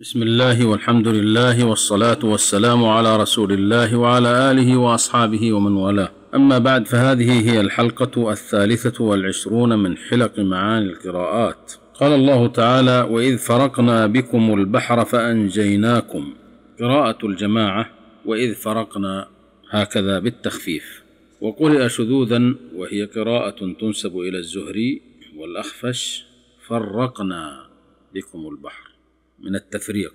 بسم الله والحمد لله والصلاة والسلام على رسول الله وعلى آله وأصحابه ومن والاه أما بعد فهذه هي الحلقة الثالثة والعشرون من حلق معاني القراءات قال الله تعالى وإذ فرقنا بكم البحر فأنجيناكم قراءة الجماعة وإذ فرقنا هكذا بالتخفيف وقرئ شذوذا وهي قراءة تنسب إلى الزهري والأخفش فرقنا بكم البحر من التفريق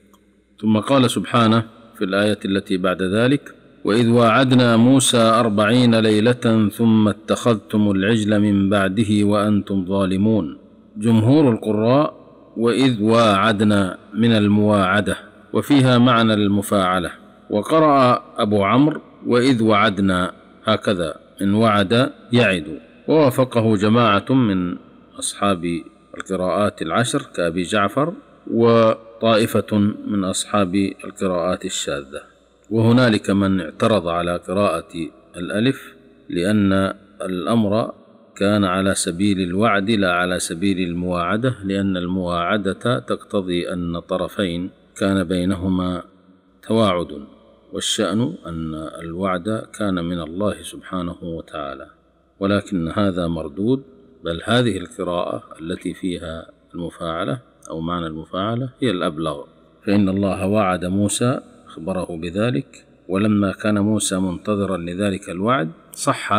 ثم قال سبحانه في الآية التي بعد ذلك وإذ واعدنا موسى أربعين ليلة ثم اتخذتم العجل من بعده وأنتم ظالمون جمهور القراء وإذ واعدنا من المواعدة وفيها معنى المفاعلة وقرأ أبو عمرو وإذ وعدنا هكذا إن وعد يعد ووافقه جماعة من أصحاب القراءات العشر كأبي جعفر وطائفة من أصحاب القراءات الشاذة وهنالك من اعترض على قراءة الألف لأن الأمر كان على سبيل الوعد لا على سبيل المواعدة لأن المواعدة تقتضي أن طرفين كان بينهما تواعد والشأن أن الوعد كان من الله سبحانه وتعالى ولكن هذا مردود بل هذه القراءة التي فيها المفاعلة أو معنى المفاعلة هي الأبلغ فإن الله وعد موسى أخبره بذلك ولما كان موسى منتظرا لذلك الوعد صح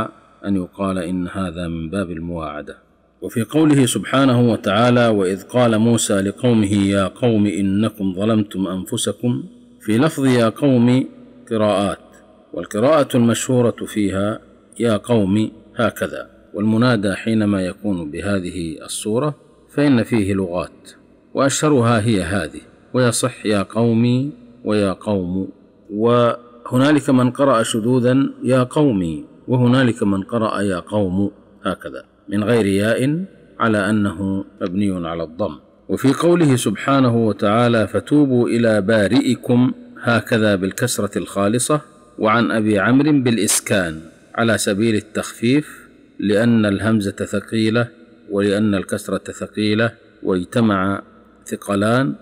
أن يقال إن هذا من باب المواعدة وفي قوله سبحانه وتعالى وإذ قال موسى لقومه يا قوم إنكم ظلمتم أنفسكم في لفظ يا قوم قراءات والقراءة المشهورة فيها يا قوم هكذا والمنادى حينما يكون بهذه الصورة فإن فيه لغات وأشهرها هي هذه ويصح يا قومي ويا قوم وهنالك من قرأ شذوذا يا قومي وهنالك من قرأ يا قوم هكذا من غير ياء على أنه مبني على الضم وفي قوله سبحانه وتعالى فتوبوا إلى بارئكم هكذا بالكسرة الخالصة وعن أبي عمرو بالإسكان على سبيل التخفيف لأن الهمزة ثقيلة ولأن الكسرة ثقيلة واجتمع ثقلان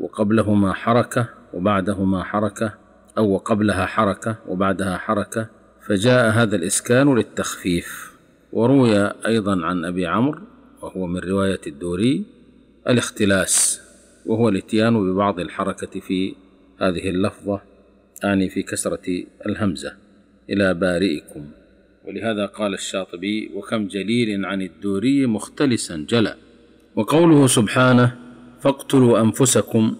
وقبلهما حركة وبعدهما حركة أو وقبلها حركة وبعدها حركة فجاء هذا الإسكان للتخفيف وروي أيضا عن أبي عمرو وهو من رواية الدوري الاختلاس وهو الاتيان ببعض الحركة في هذه اللفظة أعني في كسرة الهمزة إلى بارئكم ولهذا قال الشاطبي وكم جليل عن الدوري مختلسا جلا وقوله سبحانه فاقتلوا أنفسكم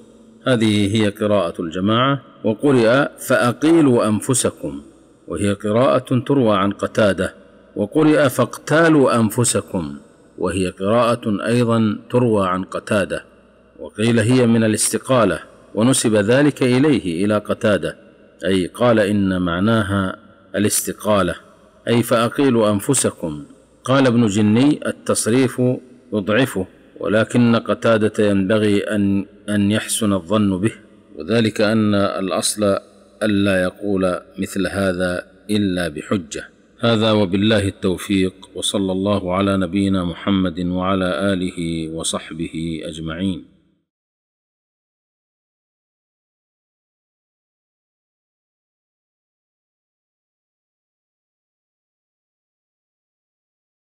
هذه هي قراءة الجماعة وقرئ فأقيلوا أنفسكم وهي قراءة تروى عن قتادة وقرئ فاقتالوا أنفسكم وهي قراءة أيضا تروى عن قتادة وقيل هي من الاستقالة ونسب ذلك إليه إلى قتادة أي قال إن معناها الاستقالة أي فأقيلوا أنفسكم قال ابن جني التصريف يضعفه ولكن قتادة ينبغي أن أن يحسن الظن به وذلك أن الأصل ألا يقول مثل هذا إلا بحجة هذا وبالله التوفيق وصلى الله على نبينا محمد وعلى آله وصحبه أجمعين